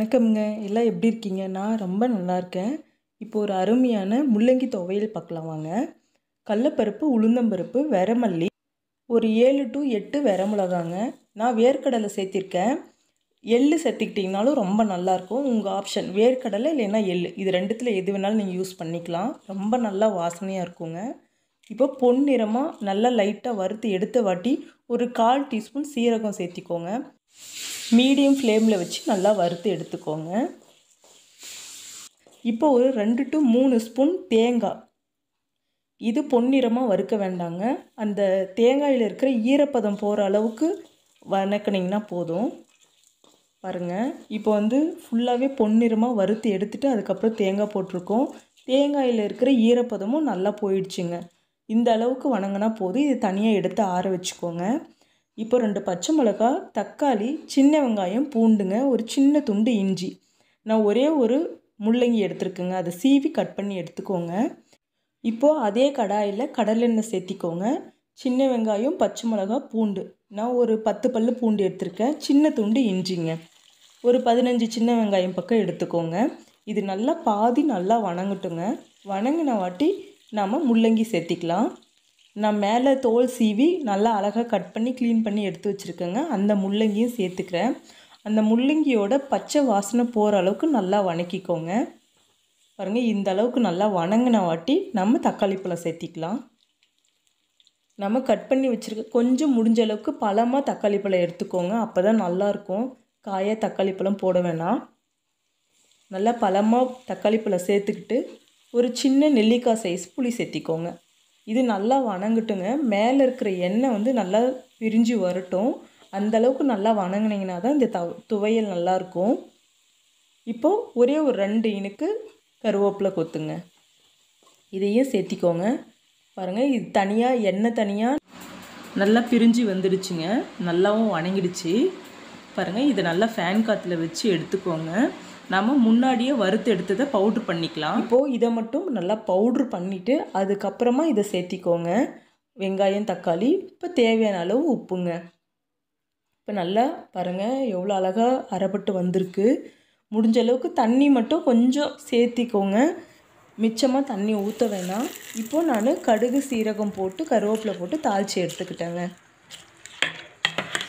வணக்கம்ங்க எல்லாம் எப்படி இருக்கீங்க நான் ரொம்ப நல்லா இருக்கேன் இப்போ ஒரு அருமையான முள்ளங்கி துவையல் பார்க்கலாம் வாங்க கடலப்பருப்பு உளுந்தம்பருப்பு வெரமல்லி ஒரு ஏழு டு எட்டு வெரமிளகாங்க நான் வேர்க்கடலை சேர்த்திருக்கேன் எள்ளு சேர்த்துக்கிட்டிங்கனாலும் ரொம்ப நல்லாயிருக்கும் உங்கள் ஆப்ஷன் வேர்க்கடலை இல்லைன்னா எள் இது ரெண்டுத்தில் எது வேணாலும் நீங்கள் யூஸ் பண்ணிக்கலாம் ரொம்ப நல்லா வாசனையாக இருக்குங்க இப்போ பொன்னிறமாக நல்லா லைட்டாக வறுத்து எடுத்த வாட்டி ஒரு கால் டீஸ்பூன் சீரகம் சேர்த்திக்கோங்க மீடியம் ஃப்ளேமில் வச்சு நல்லா வறுத்து எடுத்துக்கோங்க இப்போ ஒரு ரெண்டு டு மூணு ஸ்பூன் தேங்காய் இது பொன்னிறமாக வறுக்க வேண்டாங்க அந்த தேங்காயில் இருக்கிற ஈரப்பதம் போகிற அளவுக்கு வணக்கினீங்கன்னா போதும் பாருங்கள் இப்போ வந்து ஃபுல்லாகவே பொன்னிறமாக வறுத்து எடுத்துகிட்டு அதுக்கப்புறம் தேங்காய் போட்டிருக்கோம் தேங்காயில் இருக்கிற ஈரப்பதமும் நல்லா போயிடுச்சுங்க இந்த அளவுக்கு வணங்கினா போதும் இது தனியாக எடுத்து ஆற வச்சுக்கோங்க இப்போ ரெண்டு பச்சை மிளகா தக்காளி சின்ன வெங்காயம் பூண்டுங்க ஒரு சின்ன துண்டு இஞ்சி நான் ஒரே ஒரு முள்ளங்கி எடுத்துருக்குங்க அதை சீவி கட் பண்ணி எடுத்துக்கோங்க இப்போது அதே கடாயில் கடலெண்ணெய் சேர்த்திக்கோங்க சின்ன வெங்காயம் பச்சை மிளகா பூண்டு நான் ஒரு பத்து பல்லு பூண்டு எடுத்திருக்கேன் சின்ன துண்டு இஞ்சிங்க ஒரு பதினஞ்சு சின்ன வெங்காயம் பக்கம் எடுத்துக்கோங்க இது நல்லா பாதி நல்லா வணங்கட்டுங்க வணங்கின வாட்டி நாம் முள்ளங்கி சேர்த்திக்கலாம் நான் மேலே தோல் சீவி நல்லா அழகாக கட் பண்ணி க்ளீன் பண்ணி எடுத்து வச்சுருக்கேங்க அந்த முள்ளங்கியும் சேர்த்துக்கிறேன் அந்த முள்ளங்கியோட பச்சை வாசனை போகிற அளவுக்கு நல்லா வணக்கிக்கோங்க பாருங்கள் இந்த அளவுக்கு நல்லா வணங்கின வாட்டி நம்ம தக்காளி பழம் சேர்த்திக்கலாம் நம்ம கட் பண்ணி வச்சுருக்க கொஞ்சம் முடிஞ்ச அளவுக்கு பழமாக தக்காளி பழம் எடுத்துக்கோங்க அப்போ தான் நல்லாயிருக்கும் காயாக தக்காளி பழம் போட வேணாம் நல்லா பழமாக தக்காளி பழம் சேர்த்துக்கிட்டு ஒரு சின்ன நெல்லிக்காய் சைஸ் புளி சேர்த்திக்கோங்க இது நல்லா வணங்கட்டுங்க மேலே இருக்கிற எண்ணெய் வந்து நல்லா பிரிஞ்சு வரட்டும் அந்தளவுக்கு நல்லா வணங்கினீங்கன்னா தான் இந்த தவ துவையல் நல்லாயிருக்கும் இப்போது ஒரே ஒரு ரெண்டு இனுக்கு கருவேப்பிலை கொத்துங்க இதையும் சேர்த்திக்கோங்க பாருங்கள் இது தனியாக எண்ணெய் தனியாக நல்லா பிரிஞ்சு வந்துடுச்சுங்க நல்லாவும் வணங்கிடுச்சு பாருங்கள் இதை நல்லா ஃபேன் காற்றுல வச்சு எடுத்துக்கோங்க நம்ம முன்னாடியே வறுத்து எடுத்ததை பவுட்ரு பண்ணிக்கலாம் இப்போது இதை மட்டும் நல்லா பவுட்ரு பண்ணிவிட்டு அதுக்கப்புறமா இதை சேர்த்திக்கோங்க வெங்காயம் தக்காளி இப்போ தேவையான அளவு உப்புங்க இப்போ நல்லா பாருங்கள் எவ்வளோ அழகாக அரைப்பட்டு வந்திருக்கு முடிஞ்ச அளவுக்கு தண்ணி மட்டும் கொஞ்சம் சேர்த்திக்கோங்க மிச்சமாக தண்ணி ஊற்ற வேணாம் இப்போது நான் கடுகு சீரகம் போட்டு கருவேப்பிலை போட்டு தாளித்து எடுத்துக்கிட்டேங்க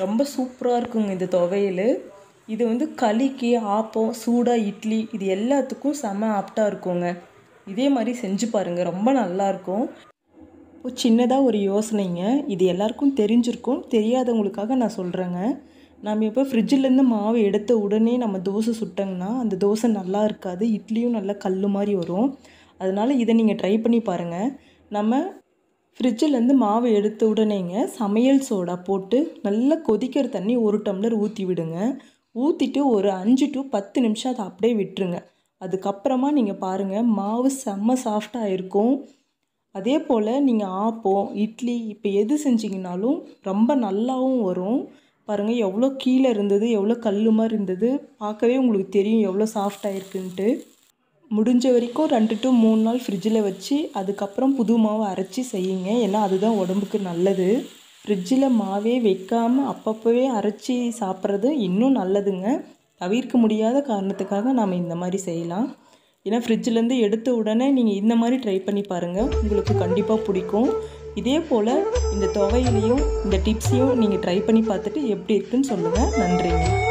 ரொம்ப சூப்பராக இருக்குங்க இந்த துவையல் இது வந்து களிக்கு ஆப்பம் சூடாக இட்லி இது எல்லாத்துக்கும் செம ஆப்டாக இருக்குங்க இதே மாதிரி செஞ்சு பாருங்கள் ரொம்ப நல்லாயிருக்கும் இப்போ சின்னதாக ஒரு யோசனைங்க இது எல்லாருக்கும் தெரிஞ்சிருக்கும் தெரியாதவங்களுக்காக நான் சொல்கிறேங்க நம்ம இப்போ ஃப்ரிட்ஜிலேருந்து மாவு எடுத்த உடனே நம்ம தோசை சுட்டோங்கன்னா அந்த தோசை நல்லா இருக்காது இட்லியும் நல்லா கல் மாதிரி வரும் அதனால் இதை நீங்கள் ட்ரை பண்ணி பாருங்கள் நம்ம ஃப்ரிட்ஜிலேருந்து மாவு எடுத்த உடனேங்க சமையல் சோடா போட்டு நல்லா கொதிக்கிற தண்ணி ஒரு டம்ளர் ஊற்றி விடுங்க ஊற்றிட்டு ஒரு அஞ்சு டு பத்து நிமிஷம் அதை அப்படியே விட்டுருங்க அதுக்கப்புறமா நீங்கள் பாருங்கள் மாவு செம்ம சாஃப்டாக இருக்கும் அதே போல் நீங்கள் ஆப்பம் இட்லி இப்போ எது செஞ்சிங்கனாலும் ரொம்ப நல்லாவும் வரும் பாருங்கள் எவ்வளோ கீழே இருந்தது எவ்வளோ கல் மாதிரி இருந்தது பார்க்கவே உங்களுக்கு தெரியும் எவ்வளோ சாஃப்டாக இருக்குன்ட்டு முடிஞ்ச வரைக்கும் ரெண்டு டு மூணு நாள் ஃப்ரிட்ஜில் வச்சு அதுக்கப்புறம் புது மாவு அரைச்சி செய்யுங்க ஏன்னா அதுதான் உடம்புக்கு நல்லது ஃப்ரிட்ஜில் மாவே வைக்காமல் அப்பப்போவே அரைச்சி சாப்பிட்றது இன்னும் நல்லதுங்க தவிர்க்க முடியாத காரணத்துக்காக நாம் இந்த மாதிரி செய்யலாம் ஏன்னா ஃப்ரிட்ஜிலேருந்து எடுத்த உடனே நீங்கள் இந்த மாதிரி ட்ரை பண்ணி பாருங்கள் உங்களுக்கு கண்டிப்பாக பிடிக்கும் இதே போல் இந்த துவையிலையும் இந்த டிப்ஸையும் நீங்கள் ட்ரை பண்ணி பார்த்துட்டு எப்படி இருக்குன்னு சொல்லுங்கள் நன்றிங்க